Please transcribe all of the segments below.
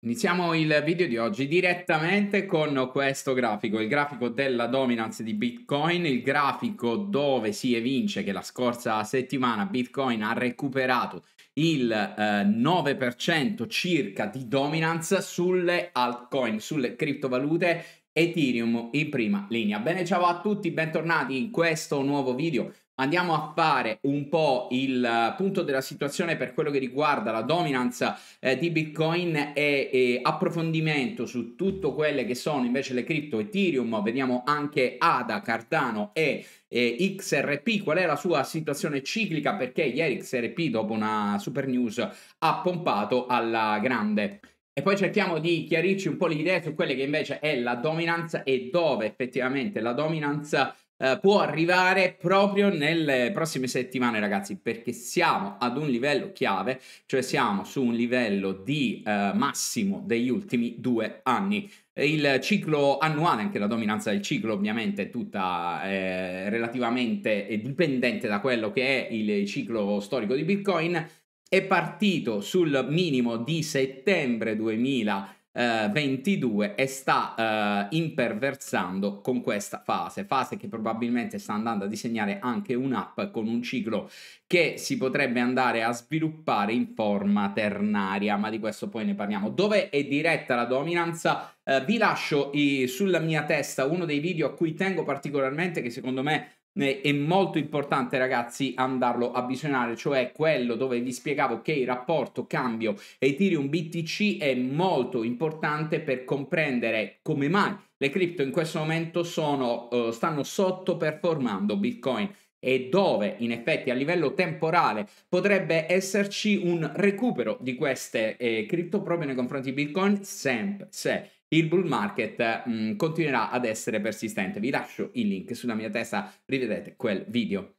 Iniziamo il video di oggi direttamente con questo grafico, il grafico della dominance di Bitcoin, il grafico dove si evince che la scorsa settimana Bitcoin ha recuperato il eh, 9% circa di dominance sulle altcoin, sulle criptovalute Ethereum in prima linea. Bene, ciao a tutti, bentornati in questo nuovo video andiamo a fare un po' il eh, punto della situazione per quello che riguarda la dominanza eh, di Bitcoin e, e, approfondimento su tutto quelle che sono invece le cripto Ethereum, vediamo anche ADA, Cardano e eh, XRP, qual è la sua situazione ciclica perché ieri XRP dopo una super news ha pompato alla grande. E poi cerchiamo di chiarirci un po' l'idea su quelle che invece è la dominanza e dove effettivamente la dominanza eh, può arrivare proprio nelle prossime settimane, ragazzi, perché siamo ad un livello chiave, cioè siamo su un livello di eh, massimo degli ultimi due anni. Il ciclo annuale, anche la dominanza del ciclo ovviamente è tutta eh, relativamente dipendente da quello che è il ciclo storico di Bitcoin, è partito sul minimo di settembre 2000 eh, 22 e sta eh, imperversando con questa fase, fase che probabilmente sta andando a disegnare anche un'app con un ciclo che si potrebbe andare a sviluppare in forma ternaria, ma di questo poi ne parliamo. Dove è diretta la dominanza? Eh, vi lascio i, sulla mia testa uno dei video a cui tengo particolarmente, che secondo me eh, è molto importante ragazzi andarlo a visionare, cioè quello dove vi spiegavo che il rapporto cambio Ethereum BTC è molto importante per comprendere come mai le cripto in questo momento sono, uh, stanno sottoperformando Bitcoin e dove in effetti a livello temporale potrebbe esserci un recupero di queste eh, cripto proprio nei confronti di Bitcoin sempre se il bull market mh, mm, continuerà ad essere persistente. Vi lascio il link sulla mia testa, rivedete quel video.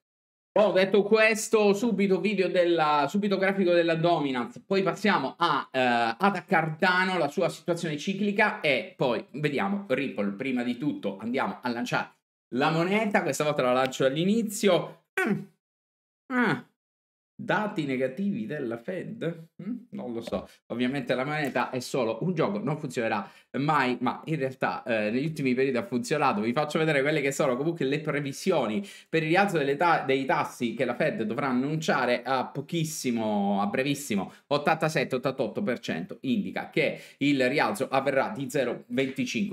Ho detto questo, subito video della, subito grafico della dominance, poi passiamo a eh, Ada Cardano, la sua situazione ciclica e poi vediamo Ripple. Prima di tutto andiamo a lanciare la moneta, questa volta la lancio all'inizio. Mm. Ah. Dati negativi della Fed? Mm? Non lo so. Ovviamente la moneta è solo un gioco, non funzionerà mai, ma in realtà eh, negli ultimi periodi ha funzionato. Vi faccio vedere quelle che sono comunque le previsioni per il rialzo ta- dei tassi che la Fed dovrà annunciare a pochissimo, a brevissimo, 87-88% indica che il rialzo avverrà di 0,25.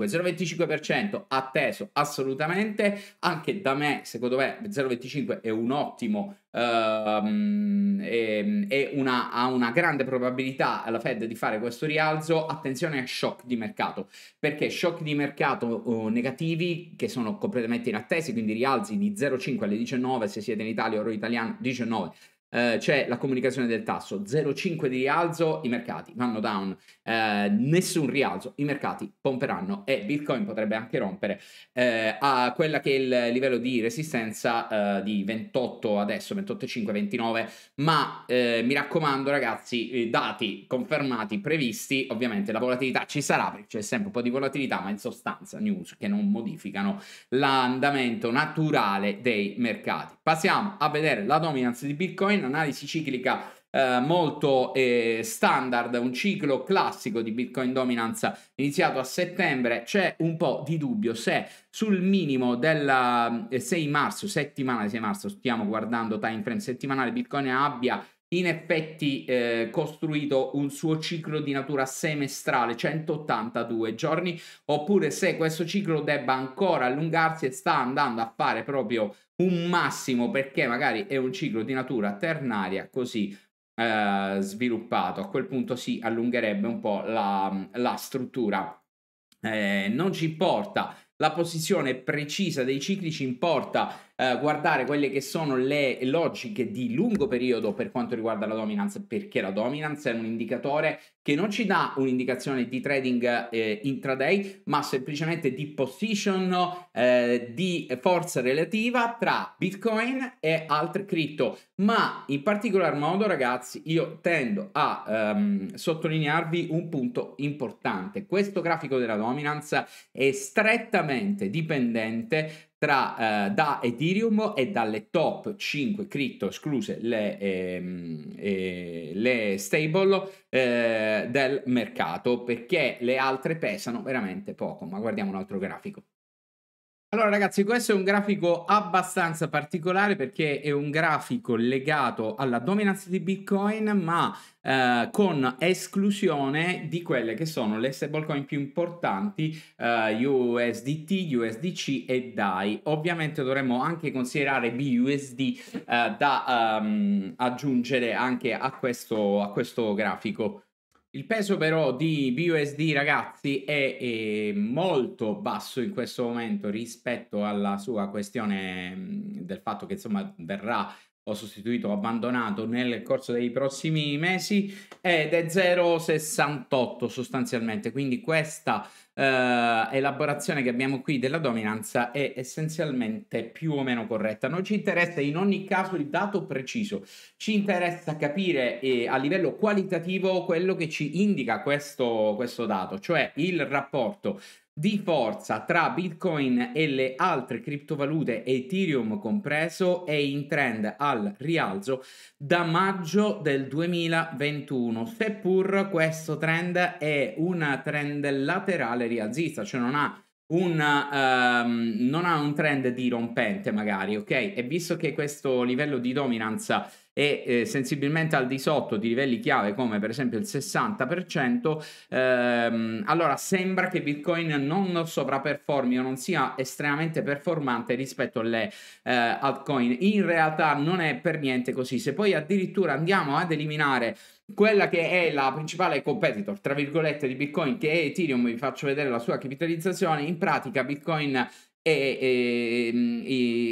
0,25% atteso assolutamente, anche da me, secondo me 0,25 è un ottimo Uh, ehm, e, ehm, e una, ha una grande probabilità la Fed di fare questo rialzo. Attenzione a shock di mercato, perché shock di mercato uh, negativi che sono completamente inattesi, quindi rialzi di 0,5 alle 19 se siete in Italia, o italiano 19 eh, c'è la comunicazione del tasso, 0,5 di rialzo, i mercati vanno down, eh, nessun rialzo, i mercati pomperanno e Bitcoin potrebbe anche rompere eh, a quella che è il livello di resistenza eh, di 28 adesso, 28,5, 29, ma eh, mi raccomando ragazzi, dati confermati, previsti, ovviamente la volatilità ci sarà perché c'è sempre un po' di volatilità, ma in sostanza news che non modificano l'andamento naturale dei mercati. Passiamo a vedere la dominance di Bitcoin, analisi ciclica eh, molto eh, standard, un ciclo classico di Bitcoin dominance iniziato a settembre. C'è un po' di dubbio se sul minimo del 6 eh, marzo, settimana di 6 marzo, stiamo guardando time frame settimanale, Bitcoin abbia in effetti eh, costruito un suo ciclo di natura semestrale 182 giorni oppure se questo ciclo debba ancora allungarsi e sta andando a fare proprio un massimo perché magari è un ciclo di natura ternaria così eh, sviluppato. A quel punto si allungherebbe un po' la, la struttura. Eh, non ci importa la posizione precisa dei cicli, ci importa eh, guardare quelle che sono le logiche di lungo periodo per quanto riguarda la dominance, perché la dominance è un indicatore che non ci dà un'indicazione di trading eh, intraday, ma semplicemente di position eh, di forza relativa tra Bitcoin e altre cripto. Ma in particolar modo, ragazzi, io tendo a ehm, sottolinearvi un punto importante. Questo grafico della dominance è strettamente dipendente tra, eh, da Ethereum e dalle top 5 cripto escluse le, ehm, eh, le stable eh, del mercato perché le altre pesano veramente poco ma guardiamo un altro grafico allora ragazzi, questo è un grafico abbastanza particolare perché è un grafico legato alla dominanza di Bitcoin, ma eh, con esclusione di quelle che sono le stablecoin più importanti, eh, USDT, USDC e DAI. Ovviamente dovremmo anche considerare BUSD eh, da um, aggiungere anche a questo, a questo grafico. Il peso però di BUSD ragazzi è, è, eh, molto basso in questo momento rispetto alla sua questione mm, del fatto che insomma verrà o sostituito o abbandonato nel corso dei prossimi mesi ed è 0,68 sostanzialmente. Quindi questa eh, elaborazione che abbiamo qui della dominanza è essenzialmente più o meno corretta. Non ci interessa in ogni caso il dato preciso, ci interessa capire eh, a livello qualitativo quello che ci indica questo, questo dato, cioè il rapporto di forza tra Bitcoin e le altre criptovalute, Ethereum compreso, è in trend al rialzo da maggio del 2021, seppur questo trend è un trend laterale rialzista, cioè non ha un, um, non ha un trend dirompente magari, ok? E visto che questo livello di dominanza è eh, sensibilmente al di sotto di livelli chiave come per esempio il 60%, ehm, allora sembra che Bitcoin non sovraperformi o non sia estremamente performante rispetto alle eh, altcoin. In realtà non è per niente così. Se poi addirittura andiamo ad eliminare quella che è la principale competitor, tra virgolette, di Bitcoin, che è Ethereum, vi faccio vedere la sua capitalizzazione, in pratica Bitcoin e, e, e,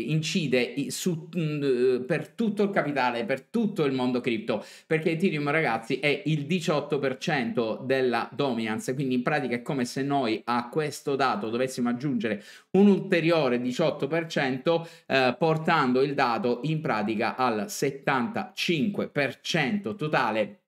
incide su, per tutto il capitale, per tutto il mondo cripto, perché Ethereum ragazzi è il 18% della dominance, quindi in pratica è come se noi a questo dato dovessimo aggiungere un ulteriore 18% eh, portando il dato in pratica al 75% totale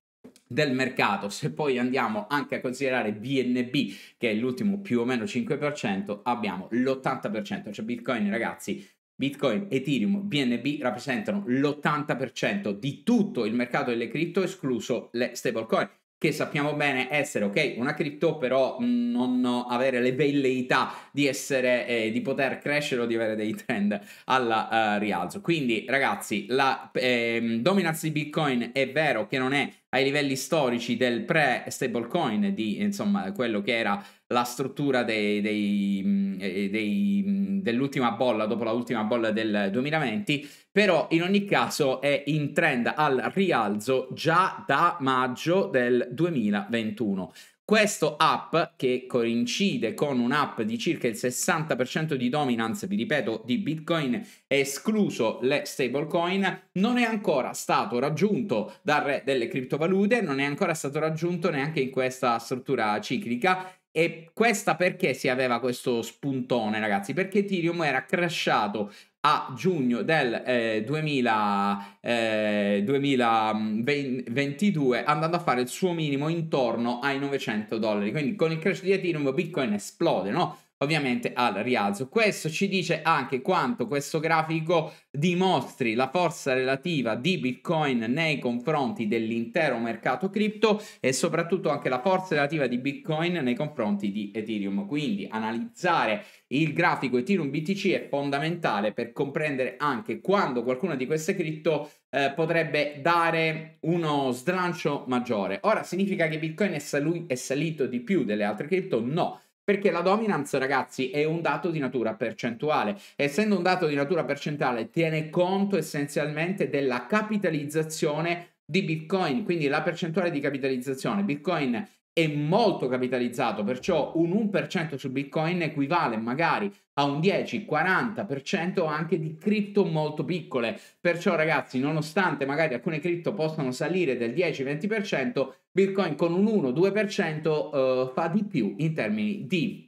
del mercato, se poi andiamo anche a considerare BNB che è l'ultimo più o meno 5%, abbiamo l'80%, cioè Bitcoin ragazzi, Bitcoin, Ethereum, BNB rappresentano l'80% di tutto il mercato delle cripto escluso le stablecoin che sappiamo bene essere ok una cripto però mm, non avere le velleità di essere eh, di poter crescere o di avere dei trend alla uh, rialzo quindi ragazzi la eh, dominanza di bitcoin è vero che non è ai livelli storici del pre-stablecoin, di insomma quello che era la struttura dei, dei, mm, dei, mm, dell'ultima bolla, dopo l'ultima bolla del 2020, però in ogni caso è in trend al rialzo già da maggio del 2021. Questo app, che coincide con un'app di circa il 60% di dominance, vi ripeto, di Bitcoin, escluso le stablecoin, non è ancora stato raggiunto dal re delle criptovalute, non è ancora stato raggiunto neanche in questa struttura ciclica e questa perché si aveva questo spuntone, ragazzi? Perché Ethereum era crashato a giugno del eh, 2000, eh, 2022 andando a fare il suo minimo intorno ai 900 dollari. Quindi con il crash di Ethereum Bitcoin esplode, no? ovviamente al rialzo. Questo ci dice anche quanto questo grafico dimostri la forza relativa di Bitcoin nei confronti dell'intero mercato cripto e soprattutto anche la forza relativa di Bitcoin nei confronti di Ethereum. Quindi analizzare il grafico Ethereum BTC è fondamentale per comprendere anche quando qualcuna di queste cripto eh, potrebbe dare uno slancio maggiore. Ora significa che Bitcoin è, sali- è salito di più delle altre cripto? No perché la dominance, ragazzi, è un dato di natura percentuale. Essendo un dato di natura percentuale, tiene conto essenzialmente della capitalizzazione di Bitcoin, quindi la percentuale di capitalizzazione. Bitcoin è molto capitalizzato, perciò un 1% su Bitcoin equivale magari a un 10-40% anche di cripto molto piccole. Perciò ragazzi, nonostante magari alcune cripto possano salire del 10-20%, Bitcoin con un 1-2% eh, fa di più in termini di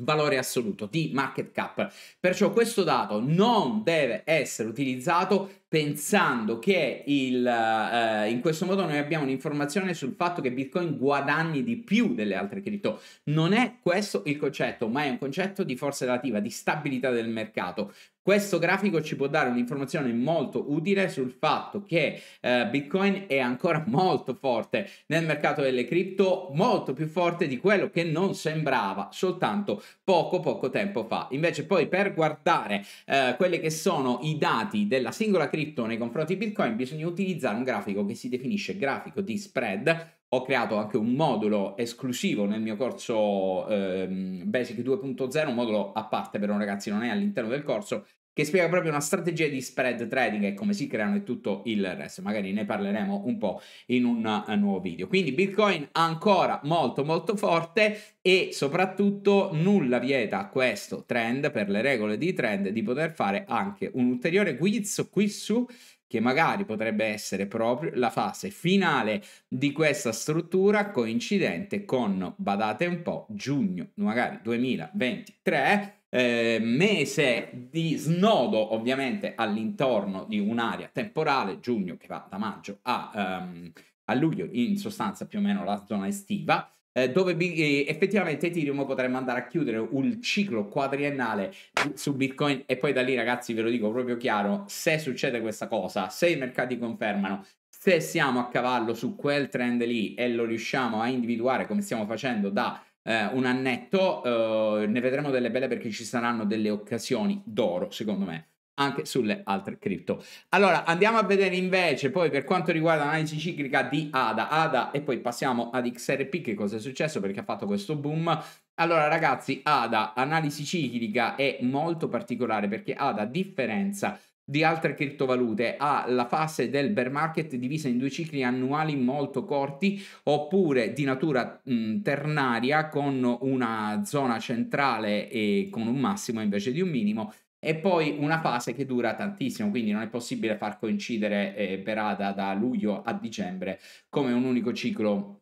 valore assoluto di market cap. Perciò questo dato non deve essere utilizzato pensando che il, eh, in questo modo noi abbiamo un'informazione sul fatto che Bitcoin guadagni di più delle altre cripto. Non è questo il concetto, ma è un concetto di forza relativa, di stabilità del mercato. Questo grafico ci può dare un'informazione molto utile sul fatto che eh, Bitcoin è ancora molto forte nel mercato delle cripto, molto più forte di quello che non sembrava soltanto poco poco tempo fa. Invece poi per guardare eh, quelli che sono i dati della singola cripto nei confronti di Bitcoin bisogna utilizzare un grafico che si definisce grafico di spread ho creato anche un modulo esclusivo nel mio corso ehm, Basic 2.0, un modulo a parte però ragazzi non è all'interno del corso, che spiega proprio una strategia di spread trading e come si creano e tutto il resto. Magari ne parleremo un po' in un eh, nuovo video. Quindi Bitcoin ancora molto molto forte e soprattutto nulla vieta a questo trend per le regole di trend di poter fare anche un ulteriore guizzo qui su che magari potrebbe essere proprio la fase finale di questa struttura coincidente con, badate un po', giugno magari 2023 eh, mese di snodo ovviamente all'intorno di un'area temporale, giugno che va da maggio a, um, a luglio, in sostanza più o meno la zona estiva, eh, dove eh, effettivamente Ethereum potremmo andare a chiudere un ciclo quadriennale su Bitcoin e poi da lì ragazzi ve lo dico proprio chiaro, se succede questa cosa, se i mercati confermano se siamo a cavallo su quel trend lì e lo riusciamo a individuare come stiamo facendo da eh, un annetto, eh, ne vedremo delle belle perché ci saranno delle occasioni d'oro, secondo me, anche sulle altre cripto. Allora, andiamo a vedere invece poi per quanto riguarda l'analisi ciclica di ADA, ADA e poi passiamo ad XRP, che cosa è successo perché ha fatto questo boom. Allora ragazzi, ADA, analisi ciclica è molto particolare perché ADA, a differenza di altre criptovalute ha la fase del bear market divisa in due cicli annuali molto corti oppure di natura mh, ternaria con una zona centrale e con un massimo invece di un minimo e poi una fase che dura tantissimo, quindi non è possibile far coincidere eh, Berada da luglio a dicembre come un unico ciclo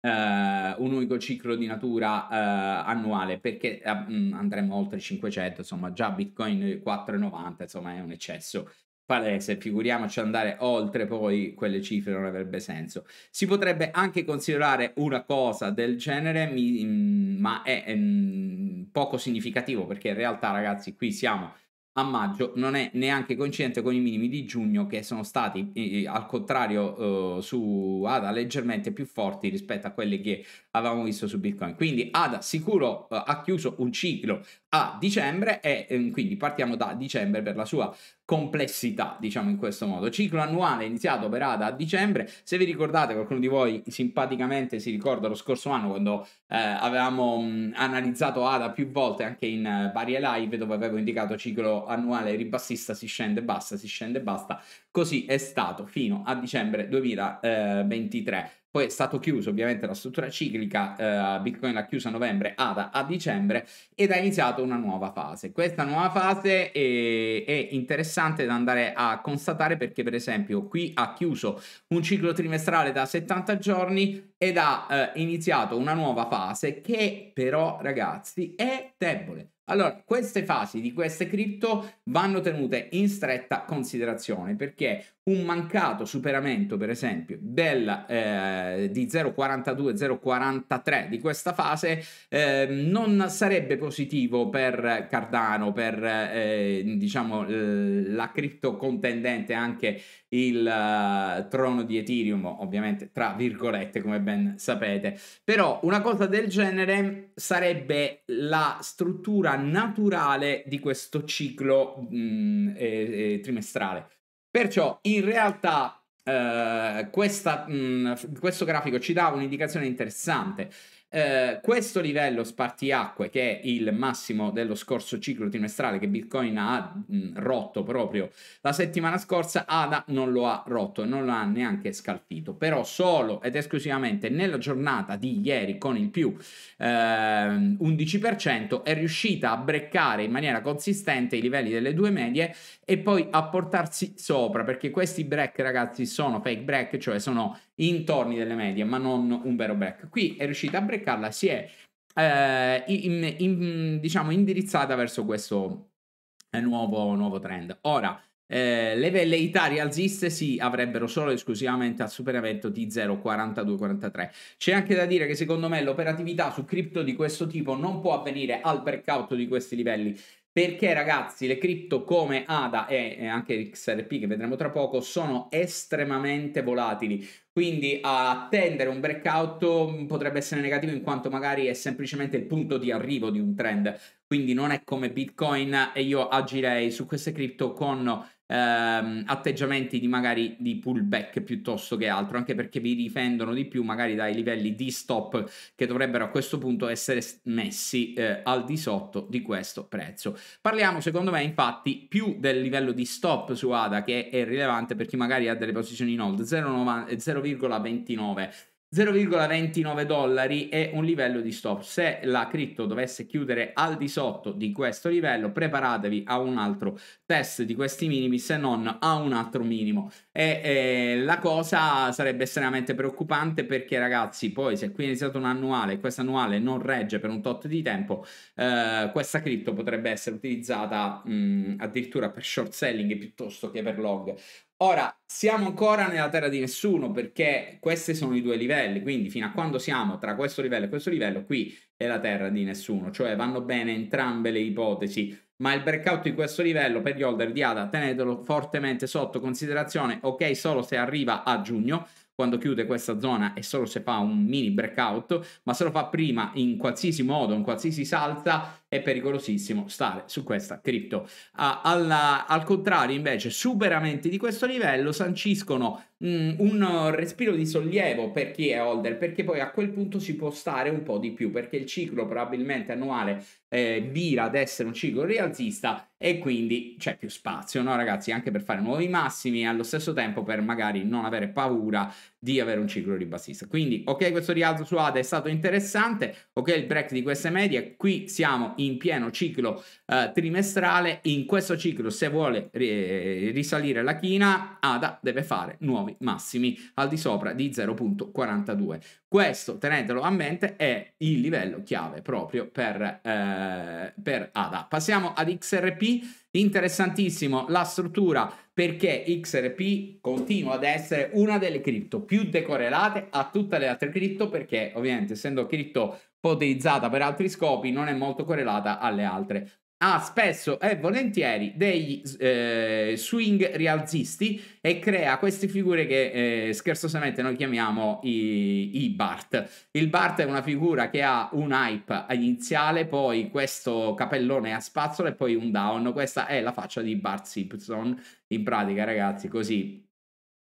Uh, un unico ciclo di natura uh, annuale perché uh, eh, andremo oltre 500 insomma già bitcoin 4,90 insomma è un eccesso palese figuriamoci andare oltre poi quelle cifre non avrebbe senso si potrebbe anche considerare una cosa del genere mi, ma è, è ehm, poco significativo perché in realtà ragazzi qui siamo a maggio non è neanche coincidente con i minimi di giugno che sono stati eh, al contrario eh, su ADA leggermente più forti rispetto a quelli che avevamo visto su Bitcoin. Quindi ADA sicuro eh, ha chiuso un ciclo a dicembre e ehm, quindi partiamo da dicembre per la sua complessità, diciamo in questo modo. Ciclo annuale iniziato per ADA a dicembre, se vi ricordate qualcuno di voi simpaticamente si ricorda lo scorso anno quando eh, avevamo mh, analizzato ADA più volte anche in eh, varie live dove avevo indicato ciclo annuale ribassista si scende basta, si scende basta, così è stato fino a dicembre 2023. Poi è stato chiuso ovviamente la struttura ciclica, eh, Bitcoin l'ha chiusa a novembre, ADA a dicembre ed ha iniziato una nuova fase. Questa nuova fase è, eh, è interessante da andare a constatare perché per esempio qui ha chiuso un ciclo trimestrale da 70 giorni ed ha eh, iniziato una nuova fase che però ragazzi è debole. Allora, queste fasi di queste cripto vanno tenute in stretta considerazione perché un mancato superamento, per esempio, del, eh, di 0,42-0,43 di questa fase eh, non sarebbe positivo per Cardano, per eh, diciamo la cripto contendente anche il eh, trono di Ethereum, ovviamente tra virgolette, come ben sapete. Però una cosa del genere sarebbe la struttura naturale di questo ciclo mh, mm, trimestrale. Perciò in realtà eh, questa, mh, questo grafico ci dà un'indicazione interessante. Eh, questo livello spartiacque, che è il massimo dello scorso ciclo trimestrale che Bitcoin ha mh, rotto proprio la settimana scorsa, ADA non lo ha rotto, non lo ha neanche scalpito. però solo ed esclusivamente nella giornata di ieri con il più eh, 11% è riuscita a breccare in maniera consistente i livelli delle due medie e poi a portarsi sopra, perché questi break ragazzi sono fake break, cioè sono intorni delle medie, ma non un vero break. Qui è riuscita a breccarla, si è eh, in, in, diciamo indirizzata verso questo eh, nuovo, nuovo trend. Ora, eh, le velleità rialziste si avrebbero solo esclusivamente al superamento di 0,42-43. C'è anche da dire che secondo me l'operatività su cripto di questo tipo non può avvenire al breakout di questi livelli perché ragazzi le cripto come ADA e anche XRP che vedremo tra poco sono estremamente volatili quindi attendere un breakout potrebbe essere negativo in quanto magari è semplicemente il punto di arrivo di un trend quindi non è come Bitcoin e io agirei su queste cripto con ehm, atteggiamenti di magari di pullback piuttosto che altro, anche perché vi difendono di più magari dai livelli di stop che dovrebbero a questo punto essere messi eh, al di sotto di questo prezzo. Parliamo secondo me infatti più del livello di stop su ADA che è rilevante per chi magari ha delle posizioni in hold 0,29 0,29 dollari è un livello di stop. Se la cripto dovesse chiudere al di sotto di questo livello, preparatevi a un altro test di questi minimi, se non a un altro minimo. E eh, la cosa sarebbe estremamente preoccupante perché, ragazzi, poi se qui è iniziato un annuale e questo annuale non regge per un tot di tempo, eh, questa cripto potrebbe essere utilizzata mh, mm, addirittura per short selling piuttosto che per log. Ora, siamo ancora nella terra di nessuno perché questi sono i due livelli, quindi fino a quando siamo tra questo livello e questo livello, qui è la terra di nessuno, cioè vanno bene entrambe le ipotesi, ma il breakout di questo livello per gli holder di ADA tenetelo fortemente sotto considerazione, ok solo se arriva a giugno, quando chiude questa zona e solo se fa un mini breakout, ma se lo fa prima in qualsiasi modo, in qualsiasi salta, è pericolosissimo stare su questa cripto. Ah, alla, al contrario, invece, superamenti di questo livello sanciscono mh, mm, un respiro di sollievo per chi è holder, perché poi a quel punto si può stare un po' di più, perché il ciclo probabilmente annuale eh, vira ad essere un ciclo rialzista e quindi c'è più spazio, no ragazzi, anche per fare nuovi massimi e allo stesso tempo per magari non avere paura di avere un ciclo ribassista. Quindi, ok, questo rialzo su ADA è stato interessante, ok, il break di queste medie, qui siamo in pieno ciclo eh, trimestrale. In questo ciclo, se vuole eh, risalire la china, ADA deve fare nuovi massimi al di sopra di 0.42. Questo, tenetelo a mente, è il livello chiave proprio per, eh, per ADA. Passiamo ad XRP. Interessantissimo la struttura perché XRP continua ad essere una delle cripto più decorrelate a tutte le altre cripto perché ovviamente essendo cripto ipotizzata per altri scopi non è molto correlata alle altre. Ha spesso e volentieri degli eh, swing rialzisti e crea queste figure che eh, scherzosamente noi chiamiamo i, i, Bart. Il Bart è una figura che ha un hype iniziale, poi questo capellone a spazzola e poi un down. Questa è la faccia di Bart Simpson. In pratica, ragazzi, così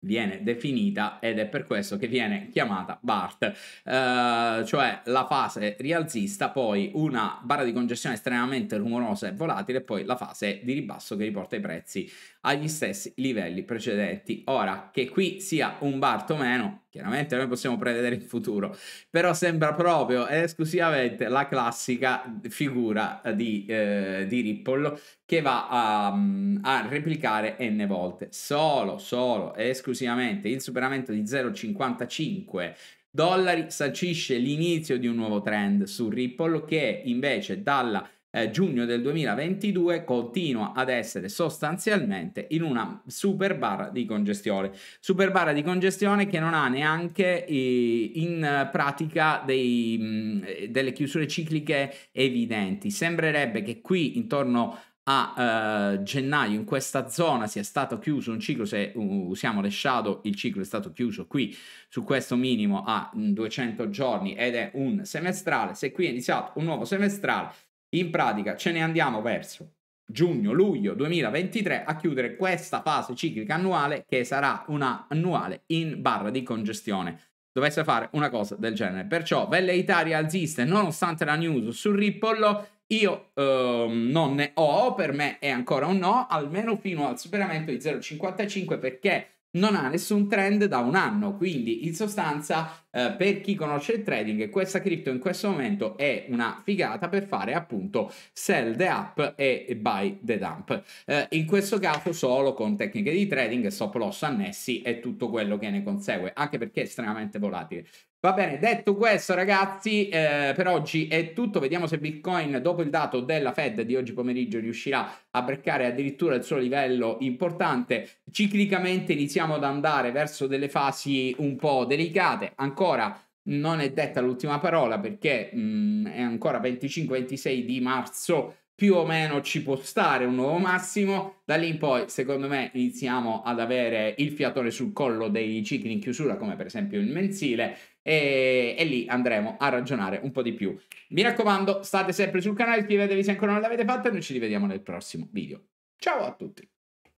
viene definita ed è per questo che viene chiamata BART, eh, cioè la fase rialzista, poi una barra di congestione estremamente rumorosa e volatile, poi la fase di ribasso che riporta i prezzi agli stessi livelli precedenti. Ora, che qui sia un BART o meno, Chiaramente noi possiamo prevedere il futuro, però sembra proprio esclusivamente la classica figura di, eh, di Ripple che va a, mm, a, replicare n volte. Solo, solo e esclusivamente il superamento di 0,55 dollari sancisce l'inizio di un nuovo trend su Ripple che invece dalla eh, giugno del 2022 continua ad essere sostanzialmente in una super barra di congestione. Super barra di congestione che non ha neanche eh, in pratica dei, mh, mm, eh, delle chiusure cicliche evidenti. Sembrerebbe che qui intorno a eh, gennaio in questa zona sia stato chiuso un ciclo se uh, usiamo le shadow il ciclo è stato chiuso qui su questo minimo a 200 mm, giorni ed è un semestrale se qui è iniziato un nuovo semestrale in pratica ce ne andiamo verso giugno-luglio 2023 a chiudere questa fase ciclica annuale che sarà una annuale in barra di congestione dovesse fare una cosa del genere. Perciò Velle Italia alziste, nonostante la news sul Ripple, io ehm, non ne ho, per me è ancora un no, almeno fino al superamento di 0,55 perché non ha nessun trend da un anno. Quindi, in sostanza, eh, per chi conosce il trading, questa cripto in questo momento è una figata per fare appunto sell the up e buy the dump. Eh, in questo caso solo con tecniche di trading, stop loss annessi e tutto quello che ne consegue, anche perché è estremamente volatile. Va bene, detto questo ragazzi, eh, per oggi è tutto. Vediamo se Bitcoin, dopo il dato della Fed di oggi pomeriggio, riuscirà a breccare addirittura il suo livello importante. Ciclicamente iniziamo ad andare verso delle fasi un po' delicate. Ancora non è detta l'ultima parola perché mh, mm, è ancora 25-26 di marzo più o meno ci può stare un nuovo massimo. Da lì in poi, secondo me, iniziamo ad avere il fiatone sul collo dei cicli in chiusura, come per esempio il mensile e, e, lì andremo a ragionare un po' di più. Mi raccomando, state sempre sul canale, iscrivetevi se ancora non l'avete fatto e noi ci rivediamo nel prossimo video. Ciao a tutti!